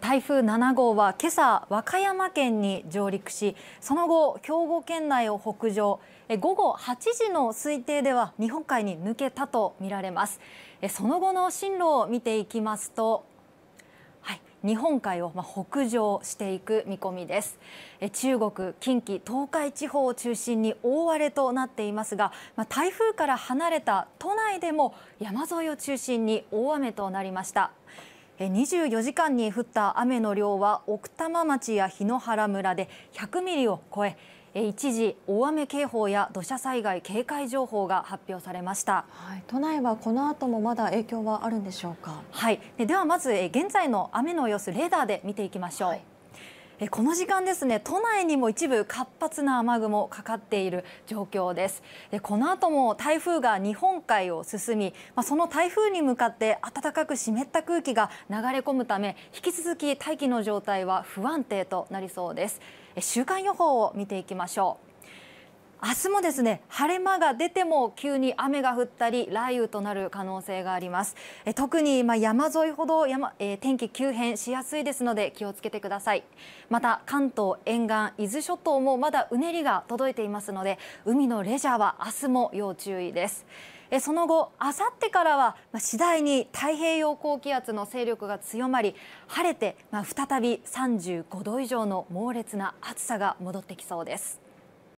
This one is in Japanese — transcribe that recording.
台風7号は今朝和歌山県に上陸しその後兵庫県内を北上午後8時の推定では日本海に抜けたとみられますその後の進路を見ていきますと日本海を北上していく見込みです中国近畿東海地方を中心に大荒れとなっていますが台風から離れた都内でも山沿いを中心に大雨となりました24時間に降った雨の量は奥多摩町や檜原村で100ミリを超え一時大雨警報や土砂災害警戒情報が発表されました、はい、都内はこの後もまだ影響はあるんでしょうかはいではまず現在の雨の様子レーダーで見ていきましょう、はいこの時間ですね都内にも一部活発な雨雲かかっている状況ですでこの後も台風が日本海を進み、まその台風に向かって暖かく湿った空気が流れ込むため引き続き大気の状態は不安定となりそうです週間予報を見ていきましょう明日もですね晴れ間が出ても急に雨が降ったり雷雨となる可能性があります特にま山沿いほど山、えー、天気急変しやすいですので気をつけてくださいまた関東沿岸伊豆諸島もまだうねりが届いていますので海のレジャーは明日も要注意ですその後あさってからは次第に太平洋高気圧の勢力が強まり晴れて、再び35度以上の猛烈な暑さが戻ってきそうです